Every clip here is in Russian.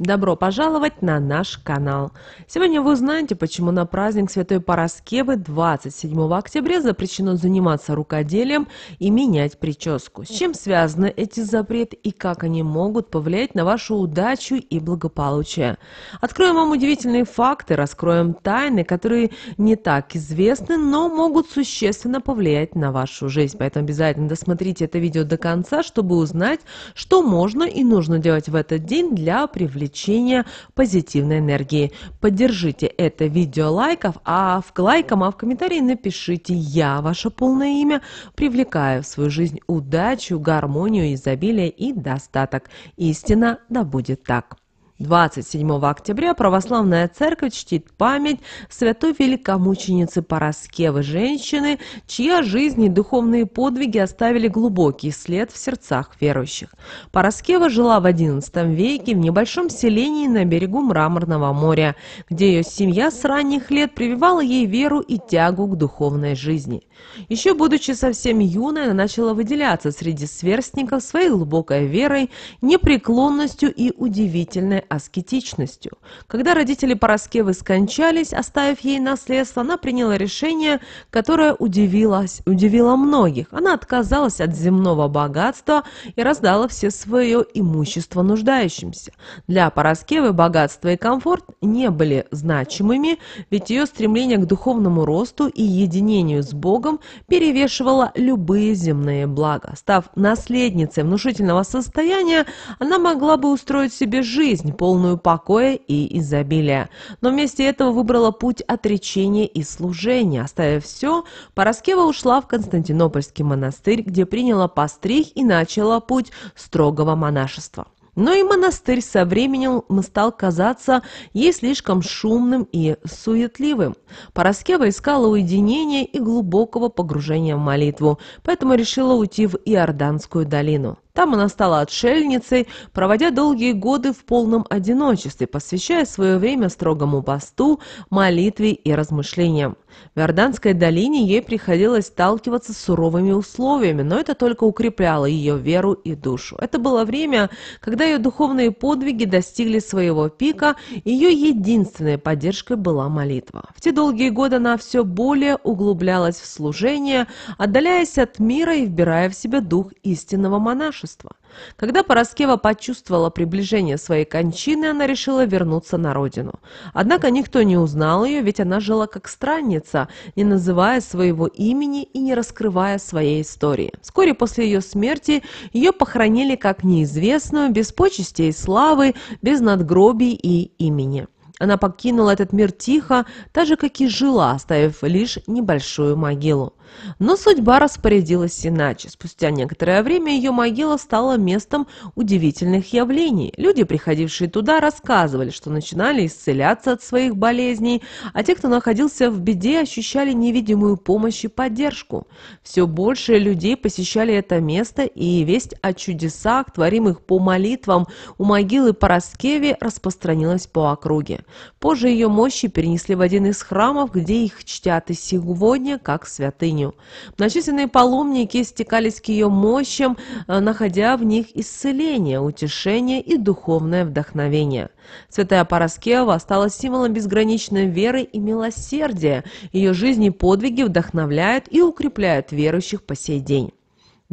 Добро пожаловать на наш канал! Сегодня вы узнаете, почему на праздник Святой Параскевы 27 октября запрещено заниматься рукоделием и менять прическу. С чем связаны эти запреты и как они могут повлиять на вашу удачу и благополучие. Откроем вам удивительные факты, раскроем тайны, которые не так известны, но могут существенно повлиять на вашу жизнь. Поэтому обязательно досмотрите это видео до конца, чтобы узнать, что можно и нужно делать в этот день для привлечения увеличения позитивной энергии. Поддержите это видео лайков, а в лайкам, а в комментарии напишите «Я ваше полное имя», привлекаю в свою жизнь удачу, гармонию, изобилие и достаток. Истина да будет так. 27 октября Православная Церковь чтит память святой великомученицы Параскевы, женщины, чья жизнь и духовные подвиги оставили глубокий след в сердцах верующих. Параскева жила в XI веке в небольшом селении на берегу Мраморного моря, где ее семья с ранних лет прививала ей веру и тягу к духовной жизни. Еще будучи совсем юной, она начала выделяться среди сверстников своей глубокой верой, непреклонностью и удивительной аскетичностью. Когда родители Параскевы скончались, оставив ей наследство, она приняла решение, которое удивилось, удивило многих. Она отказалась от земного богатства и раздала все свое имущество нуждающимся. Для Параскевы богатство и комфорт не были значимыми, ведь ее стремление к духовному росту и единению с Богом перевешивало любые земные блага. Став наследницей внушительного состояния, она могла бы устроить себе жизнь, полную покоя и изобилия, но вместе этого выбрала путь отречения и служения. Оставив все, Параскева ушла в Константинопольский монастырь, где приняла постриг и начала путь строгого монашества. Но и монастырь со временем стал казаться ей слишком шумным и суетливым. Параскева искала уединения и глубокого погружения в молитву, поэтому решила уйти в Иорданскую долину. Там она стала отшельницей, проводя долгие годы в полном одиночестве, посвящая свое время строгому посту, молитве и размышлениям. В Иорданской долине ей приходилось сталкиваться с суровыми условиями, но это только укрепляло ее веру и душу. Это было время, когда ее духовные подвиги достигли своего пика, и ее единственной поддержкой была молитва. В те долгие годы она все более углублялась в служение, отдаляясь от мира и вбирая в себя дух истинного монаша юношества. Когда Пороскева почувствовала приближение своей кончины, она решила вернуться на родину. Однако никто не узнал ее, ведь она жила как странница, не называя своего имени и не раскрывая своей истории. Вскоре после ее смерти ее похоронили как неизвестную, без почестей, и славы, без надгробий и имени. Она покинула этот мир тихо, так же, как и жила, оставив лишь небольшую могилу. Но судьба распорядилась иначе. Спустя некоторое время ее могила стала местом удивительных явлений. Люди, приходившие туда, рассказывали, что начинали исцеляться от своих болезней, а те, кто находился в беде, ощущали невидимую помощь и поддержку. Все больше людей посещали это место, и весть о чудесах, творимых по молитвам у могилы Параскеви, распространилась по округе. Позже ее мощи перенесли в один из храмов, где их чтят и сегодня как святые святыню. Многочисленные паломники стекались к ее мощам, э, находя в них исцеление, утешение и духовное вдохновение. Святая Параскева стала символом безграничной веры и милосердия. Ее жизнь и подвиги вдохновляют и укрепляют верующих по сей день.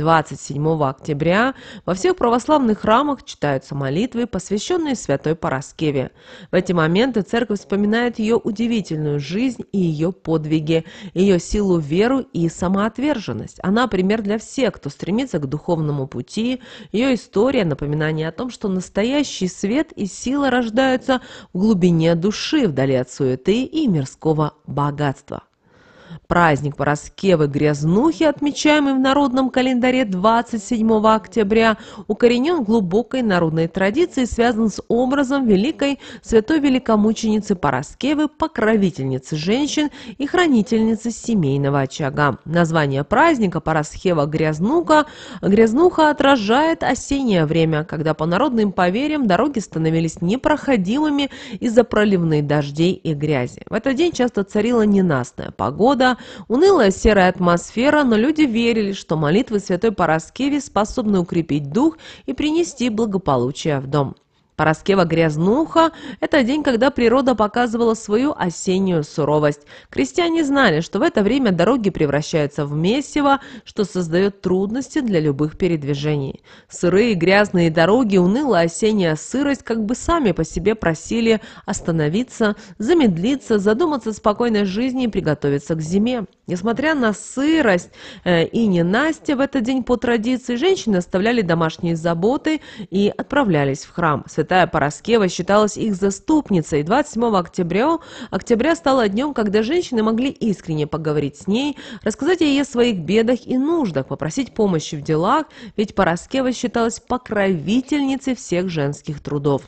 27 октября во всех православных храмах читаются молитвы, посвященные святой Параскеве. В эти моменты церковь вспоминает ее удивительную жизнь и ее подвиги, ее силу веру и самоотверженность. Она пример для всех, кто стремится к духовному пути. Ее история – напоминание о том, что настоящий свет и сила рождаются в глубине души, вдали от суеты и мирского богатства. Праздник Пороскевы Грязнухи, отмечаемый в народном календаре 27 октября, укоренен в глубокой народной традиции и связан с образом великой святой великомученицы Пороскевы, покровительницы женщин и хранительницы семейного очага. Название праздника Поросхева Грязнука Грязнуха отражает осеннее время, когда по народным поверьям дороги становились непроходимыми из-за проливных дождей и грязи. В этот день часто царила ненастная погода, Унылая серая атмосфера, но люди верили, что молитвы святой Параскеви способны укрепить дух и принести благополучие в дом. Пороскева грязнуха – это день, когда природа показывала свою осеннюю суровость. Крестьяне знали, что в это время дороги превращаются в месиво, что создает трудности для любых передвижений. Сырые грязные дороги, унылая осенняя сырость как бы сами по себе просили остановиться, замедлиться, задуматься о спокойной жизни и приготовиться к зиме. Несмотря на сырость э, и ненастье в этот день по традиции, женщины оставляли домашние заботы и отправлялись в храм. Святая Святая Параскева считалась их заступницей. 27 октября, октября стало днем, когда женщины могли искренне поговорить с ней, рассказать ей о своих бедах и нуждах, попросить помощи в делах, ведь Параскева считалась покровительницей всех женских трудов.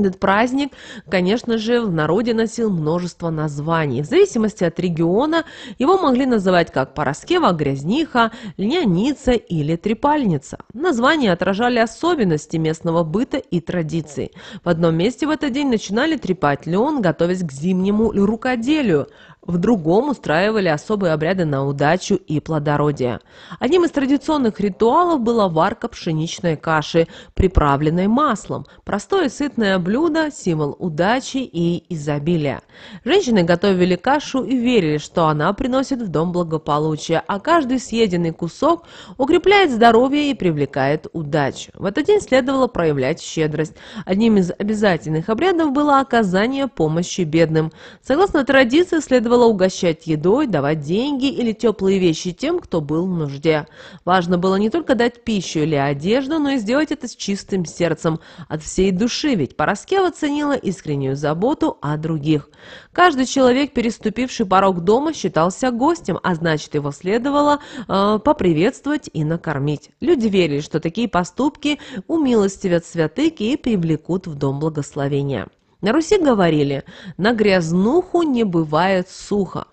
Этот праздник, конечно же, в народе носил множество названий. В зависимости от региона его могли называть как Пороскева, Грязниха, Льняница или Трепальница. Названия отражали особенности местного быта и традиций. В одном месте в этот день начинали трепать лен, готовясь к зимнему рукоделию в другом устраивали особые обряды на удачу и плодородие. Одним из традиционных ритуалов была варка пшеничной каши, приправленной маслом. Простое сытное блюдо – символ удачи и изобилия. Женщины готовили кашу и верили, что она приносит в дом благополучие, а каждый съеденный кусок укрепляет здоровье и привлекает удачу. В этот день следовало проявлять щедрость. Одним из обязательных обрядов было оказание помощи бедным. Согласно традиции, следовало следовало угощать едой, давать деньги или теплые вещи тем, кто был в нужде. Важно было не только дать пищу или одежду, но и сделать это с чистым сердцем, от всей души, ведь Пороскева ценила искреннюю заботу о других. Каждый человек, переступивший порог дома, считался гостем, а значит его следовало э, поприветствовать и накормить. Люди верили, что такие поступки умилостивят святых и привлекут в дом благословения. На Руси говорили «на грязнуху не бывает сухо»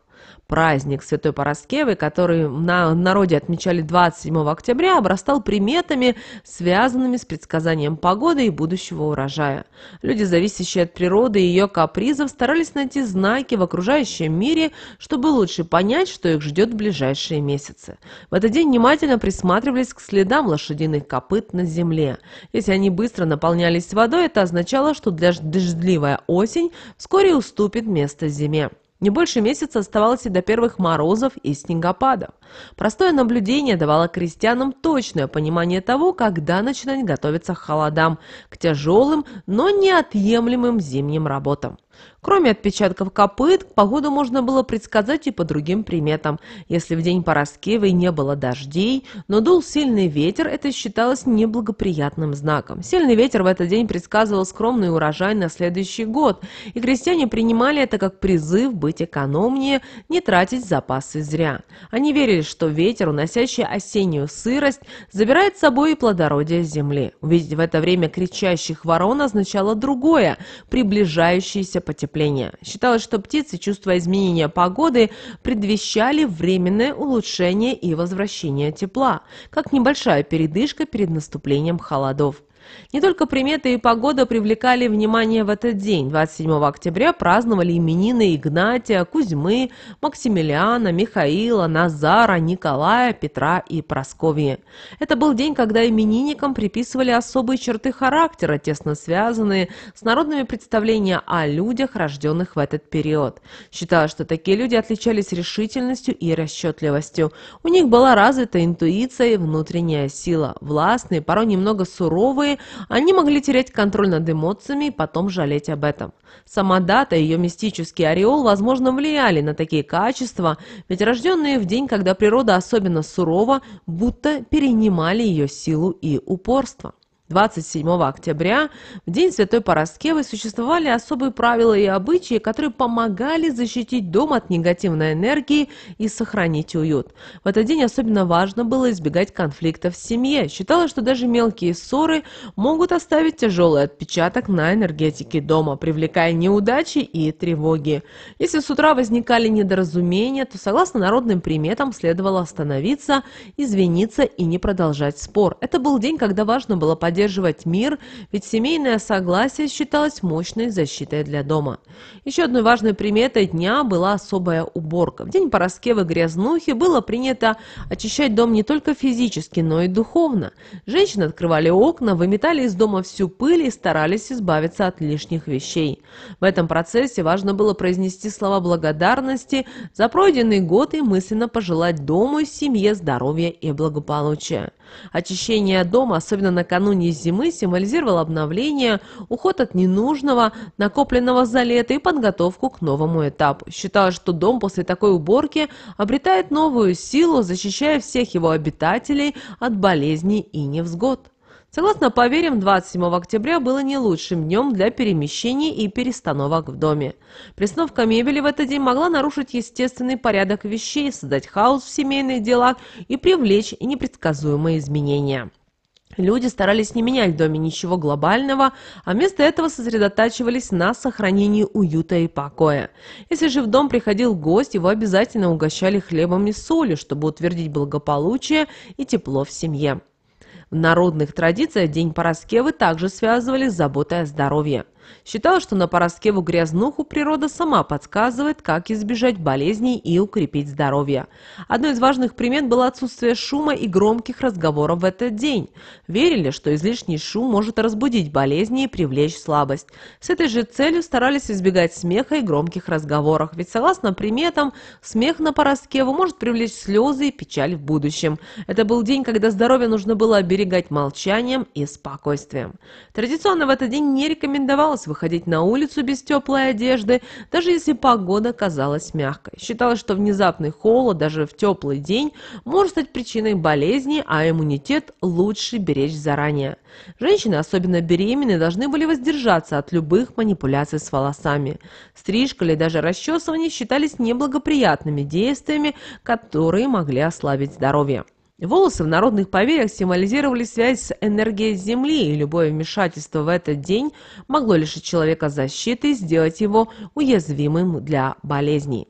праздник Святой Параскевы, который на народе отмечали 27 октября, обрастал приметами, связанными с предсказанием погоды и будущего урожая. Люди, зависящие от природы и ее капризов, старались найти знаки в окружающем мире, чтобы лучше понять, что их ждет в ближайшие месяцы. В этот день внимательно присматривались к следам лошадиных копыт на земле. Если они быстро наполнялись водой, это означало, что для дождливая осень вскоре уступит место зиме. Не больше месяца оставалось и до первых морозов и снегопадов. Простое наблюдение давало крестьянам точное понимание того, когда начинать готовиться к холодам, к тяжелым, но неотъемлемым зимним работам кроме отпечатков копыт погоду можно было предсказать и по другим приметам если в день параскевы не было дождей но дул сильный ветер это считалось неблагоприятным знаком сильный ветер в этот день предсказывал скромный урожай на следующий год и крестьяне принимали это как призыв быть экономнее не тратить запасы зря они верили что ветер уносящий осеннюю сырость забирает с собой и плодородие земли увидеть в это время кричащих ворон означало другое приближающийся потепления. Считалось, что птицы, чувствуя изменения погоды, предвещали временное улучшение и возвращение тепла, как небольшая передышка перед наступлением холодов. Не только приметы и погода привлекали внимание в этот день. 27 октября праздновали именины Игнатия, Кузьмы, Максимилиана, Михаила, Назара, Николая, Петра и Прасковьи. Это был день, когда именинникам приписывали особые черты характера, тесно связанные с народными представлениями о людях, рожденных в этот период. Считалось, что такие люди отличались решительностью и расчетливостью. У них была развита интуиция и внутренняя сила. Властные, порой немного суровые, они могли терять контроль над эмоциями и потом жалеть об этом. Сама дата и ее мистический ореол, возможно, влияли на такие качества, ведь рожденные в день, когда природа особенно сурова, будто перенимали ее силу и упорство. 27 октября, в День Святой Пороскевы, существовали особые правила и обычаи, которые помогали защитить дом от негативной энергии и сохранить уют. В этот день особенно важно было избегать конфликтов в семье. Считалось, что даже мелкие ссоры могут оставить тяжелый отпечаток на энергетике дома, привлекая неудачи и тревоги. Если с утра возникали недоразумения, то, согласно народным приметам, следовало остановиться, извиниться и не продолжать спор. Это был день, когда важно было поддерживать поддерживать мир, ведь семейное согласие считалось мощной защитой для дома. Еще одной важной приметой дня была особая уборка. В день Пороскевы грязнухи было принято очищать дом не только физически, но и духовно. Женщины открывали окна, выметали из дома всю пыль и старались избавиться от лишних вещей. В этом процессе важно было произнести слова благодарности за пройденный год и мысленно пожелать дому и семье здоровья и благополучия. Очищение дома, особенно накануне наступление зимы символизировал обновление, уход от ненужного, накопленного за лето и подготовку к новому этапу. Считалось, что дом после такой уборки обретает новую силу, защищая всех его обитателей от болезней и невзгод. Согласно поверьям, 27 октября было не лучшим днем для перемещений и перестановок в доме. Пристановка мебели в этот день могла нарушить естественный порядок вещей, создать хаос в семейных делах и привлечь непредсказуемые изменения люди старались не менять в доме ничего глобального, а вместо этого сосредотачивались на сохранении уюта и покоя. Если же в дом приходил гость, его обязательно угощали хлебом и солью, чтобы утвердить благополучие и тепло в семье. В народных традициях день Параскевы также связывали с заботой о здоровье. Считал, что на поростке в грязнуху природа сама подсказывает, как избежать болезней и укрепить здоровье. Одной из важных примет было отсутствие шума и громких разговоров в этот день. Верили, что излишний шум может разбудить болезни и привлечь слабость. С этой же целью старались избегать смеха и громких разговоров, ведь согласно приметам, смех на Пороскеву может привлечь слезы и печаль в будущем. Это был день, когда здоровье нужно было оберегать молчанием и спокойствием. Традиционно в этот день не рекомендовалось боялась выходить на улицу без теплой одежды, даже если погода казалась мягкой. Считала, что внезапный холод даже в теплый день может стать причиной болезни, а иммунитет лучше беречь заранее. Женщины, особенно беременные, должны были воздержаться от любых манипуляций с волосами. Стрижка или даже расчесывание считались неблагоприятными действиями, которые могли ослабить здоровье. Волосы в народных поверьях символизировали связь с энергией Земли, и любое вмешательство в этот день могло лишить человека защиты и сделать его уязвимым для болезней.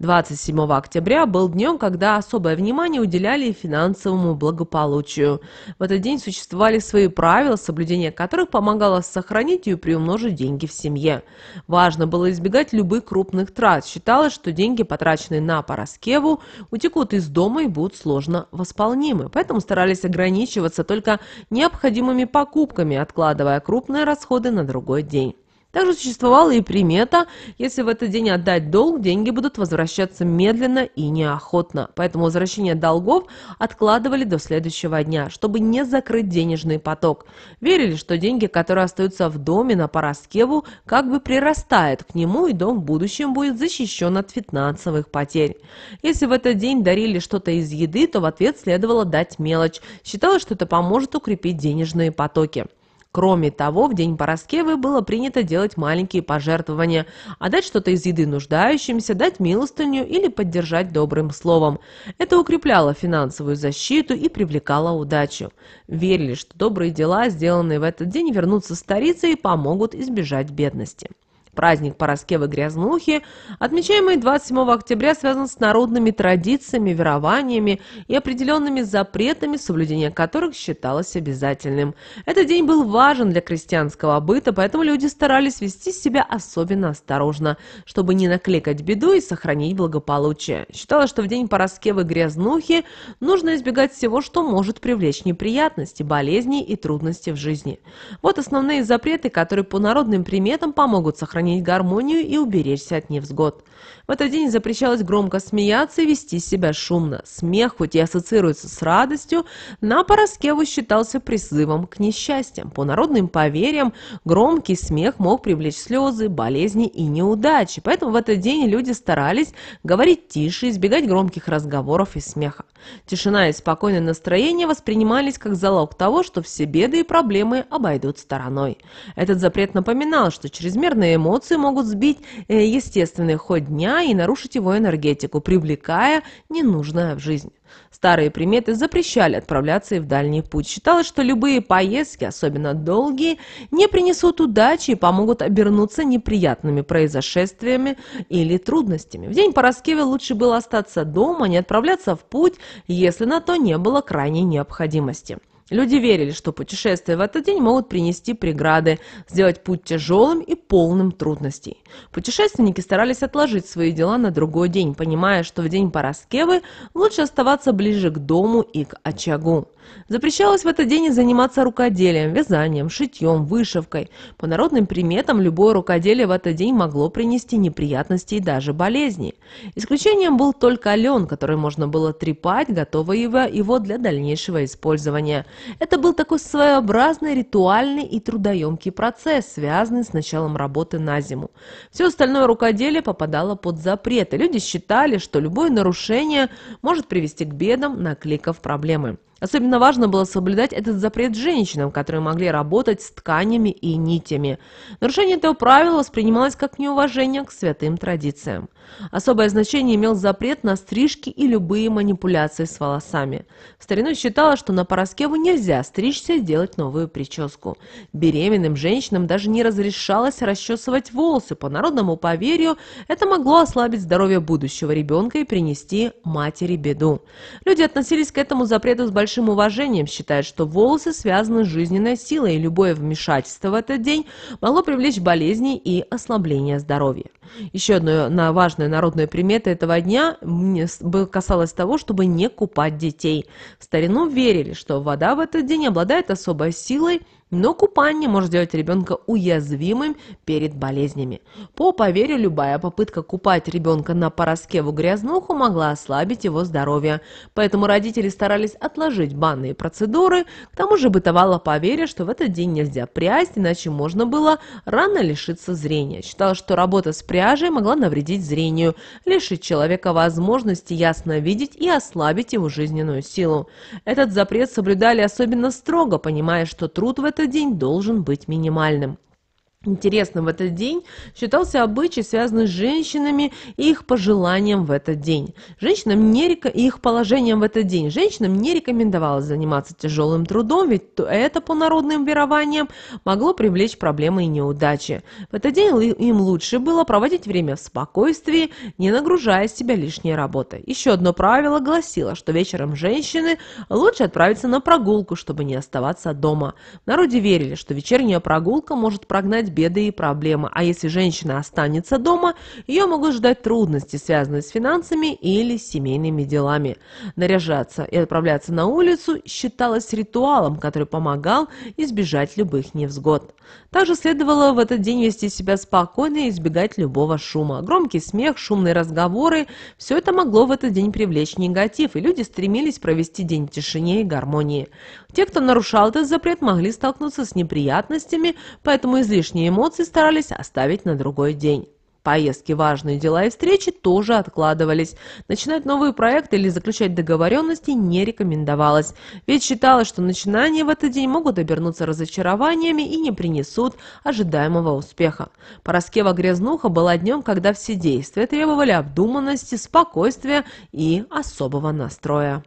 27 октября был днем, когда особое внимание уделяли финансовому благополучию. В этот день существовали свои правила, соблюдение которых помогало сохранить и приумножить деньги в семье. Важно было избегать любых крупных трат. Считалось, что деньги, потраченные на Параскеву, утекут из дома и будут сложно восполнимы. Поэтому старались ограничиваться только необходимыми покупками, откладывая крупные расходы на другой день. Также существовала и примета, если в этот день отдать долг, деньги будут возвращаться медленно и неохотно. Поэтому возвращение долгов откладывали до следующего дня, чтобы не закрыть денежный поток. Верили, что деньги, которые остаются в доме на Параскеву, как бы прирастают к нему, и дом в будущем будет защищен от финансовых потерь. Если в этот день дарили что-то из еды, то в ответ следовало дать мелочь. Считалось, что это поможет укрепить денежные потоки. Кроме того, в день Параскевы было принято делать маленькие пожертвования, отдать что-то из еды нуждающимся, дать милостыню или поддержать добрым словом. Это укрепляло финансовую защиту и привлекало удачу. Верили, что добрые дела, сделанные в этот день, вернутся старицей и помогут избежать бедности. Праздник Пороскевы Грязнухи, отмечаемый 27 октября, связан с народными традициями, верованиями и определенными запретами, соблюдение которых считалось обязательным. Этот день был важен для крестьянского быта, поэтому люди старались вести себя особенно осторожно, чтобы не накликать беду и сохранить благополучие. Считалось, что в день Пороскевы Грязнухи нужно избегать всего, что может привлечь неприятности, болезни и трудности в жизни. Вот основные запреты, которые по народным приметам помогут сохранить сохранить гармонию и уберечься от невзгод. В этот день запрещалось громко смеяться и вести себя шумно. Смех, хоть и ассоциируется с радостью, на Пороскеву считался призывом к несчастьям. По народным поверьям, громкий смех мог привлечь слезы, болезни и неудачи, поэтому в этот день люди старались говорить тише, избегать громких разговоров и смеха. Тишина и спокойное настроение воспринимались как залог того, что все беды и проблемы обойдут стороной. Этот запрет напоминал, что чрезмерные эмоции Эмоции могут сбить э, естественный ход дня и нарушить его энергетику, привлекая ненужное в жизнь. Старые приметы запрещали отправляться и в дальний путь. Считалось, что любые поездки, особенно долгие, не принесут удачи и помогут обернуться неприятными произошествиями или трудностями. В день Пороскеве лучше было остаться дома, не отправляться в путь, если на то не было крайней необходимости люди верили что путешествия в этот день могут принести преграды сделать путь тяжелым и полным трудностей путешественники старались отложить свои дела на другой день понимая что в день параскевы лучше оставаться ближе к дому и к очагу запрещалось в этот день и заниматься рукоделием вязанием шитьем вышивкой по народным приметам любое рукоделие в этот день могло принести неприятности и даже болезни исключением был только лен который можно было трепать готовое его для дальнейшего использования это был такой своеобразный ритуальный и трудоемкий процесс, связанный с началом работы на зиму. Все остальное рукоделие попадало под запрет, и Люди считали, что любое нарушение может привести к бедам, накликав проблемы. Особенно важно было соблюдать этот запрет женщинам, которые могли работать с тканями и нитями. Нарушение этого правила воспринималось как неуважение к святым традициям. Особое значение имел запрет на стрижки и любые манипуляции с волосами. В старину считалось, что на Пороскеву нельзя стричься и делать новую прическу. Беременным женщинам даже не разрешалось расчесывать волосы. По народному поверью, это могло ослабить здоровье будущего ребенка и принести матери беду. Люди относились к этому запрету с большим большим уважением считает, что волосы связаны с жизненной силой, и любое вмешательство в этот день могло привлечь болезни и ослабление здоровья. Еще одна э, на важная народная примета этого дня касалась того, чтобы не купать детей. В старину верили, что вода в этот день обладает особой силой, но купание может сделать ребенка уязвимым перед болезнями. По поверью, любая попытка купать ребенка на пороске в грязнуху могла ослабить его здоровье. Поэтому родители старались отложить банные процедуры. К тому же бытовало поверье, что в этот день нельзя прясть, иначе можно было рано лишиться зрения. Считалось, что работа с прястью пряжи могла навредить зрению, лишить человека возможности ясно видеть и ослабить его жизненную силу. Этот запрет соблюдали особенно строго, понимая, что труд в этот день должен быть минимальным. Интересно, в этот день считался обычай, связанный с женщинами и их пожеланием в этот день. Женщинам не рек... их положением в этот день. Женщинам не рекомендовалось заниматься тяжелым трудом, ведь это по народным верованиям могло привлечь проблемы и неудачи. В этот день им лучше было проводить время в спокойствии, не нагружая себя лишней работой. Еще одно правило гласило, что вечером женщины лучше отправиться на прогулку, чтобы не оставаться дома. В народе верили, что вечерняя прогулка может прогнать беды и проблемы, а если женщина останется дома, ее могут ждать трудности, связанные с финансами или семейными делами. Наряжаться и отправляться на улицу считалось ритуалом, который помогал избежать любых невзгод. Также следовало в этот день вести себя спокойно и избегать любого шума. Громкий смех, шумные разговоры – все это могло в этот день привлечь негатив, и люди стремились провести день в тишине и гармонии. Те, кто нарушал этот запрет, могли столкнуться с неприятностями, поэтому излишне лишние эмоции старались оставить на другой день. Поездки, важные дела и встречи тоже откладывались. Начинать новые проекты или заключать договоренности не рекомендовалось, ведь считалось, что начинания в этот день могут обернуться разочарованиями и не принесут ожидаемого успеха. Пороскева грязнуха была днем, когда все действия требовали обдуманности, спокойствия и особого настроя.